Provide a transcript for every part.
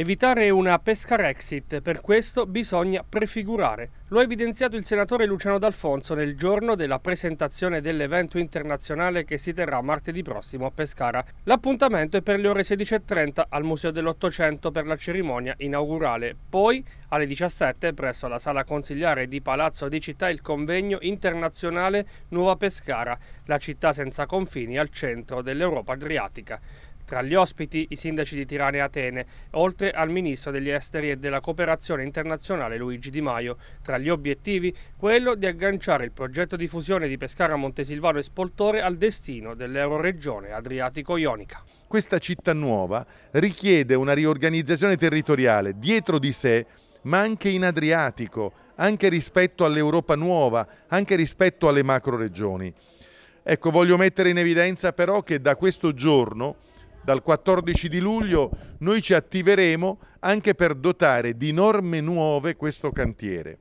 Evitare una pesca Rexit, per questo bisogna prefigurare. Lo ha evidenziato il senatore Luciano D'Alfonso nel giorno della presentazione dell'evento internazionale che si terrà martedì prossimo a Pescara. L'appuntamento è per le ore 16.30 al Museo dell'Ottocento per la cerimonia inaugurale. Poi alle 17 presso la sala consigliare di Palazzo di Città il convegno internazionale Nuova Pescara, la città senza confini al centro dell'Europa adriatica. Tra gli ospiti i sindaci di Tirana e Atene, oltre al ministro degli esteri e della cooperazione internazionale Luigi Di Maio. Tra gli obiettivi quello di agganciare il progetto di fusione di Pescara Montesilvano e Spoltore al destino dell'Euroregione Adriatico-Ionica. Questa città nuova richiede una riorganizzazione territoriale dietro di sé ma anche in Adriatico, anche rispetto all'Europa nuova, anche rispetto alle macro regioni. Ecco, voglio mettere in evidenza però che da questo giorno dal 14 di luglio noi ci attiveremo anche per dotare di norme nuove questo cantiere.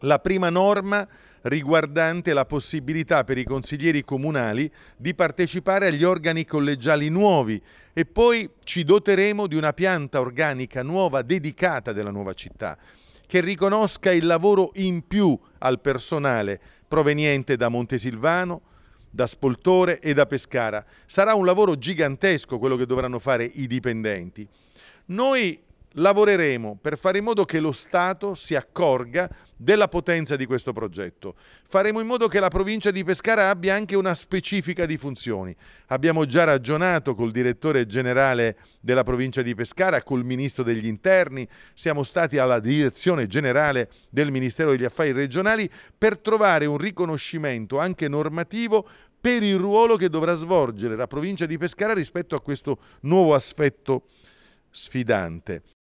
La prima norma riguardante la possibilità per i consiglieri comunali di partecipare agli organi collegiali nuovi e poi ci doteremo di una pianta organica nuova dedicata della nuova città che riconosca il lavoro in più al personale proveniente da Montesilvano, da Spoltore e da Pescara. Sarà un lavoro gigantesco quello che dovranno fare i dipendenti. Noi lavoreremo per fare in modo che lo Stato si accorga della potenza di questo progetto. Faremo in modo che la provincia di Pescara abbia anche una specifica di funzioni. Abbiamo già ragionato col direttore generale della provincia di Pescara, col ministro degli interni, siamo stati alla direzione generale del Ministero degli Affari Regionali per trovare un riconoscimento anche normativo per il ruolo che dovrà svolgere la provincia di Pescara rispetto a questo nuovo aspetto sfidante.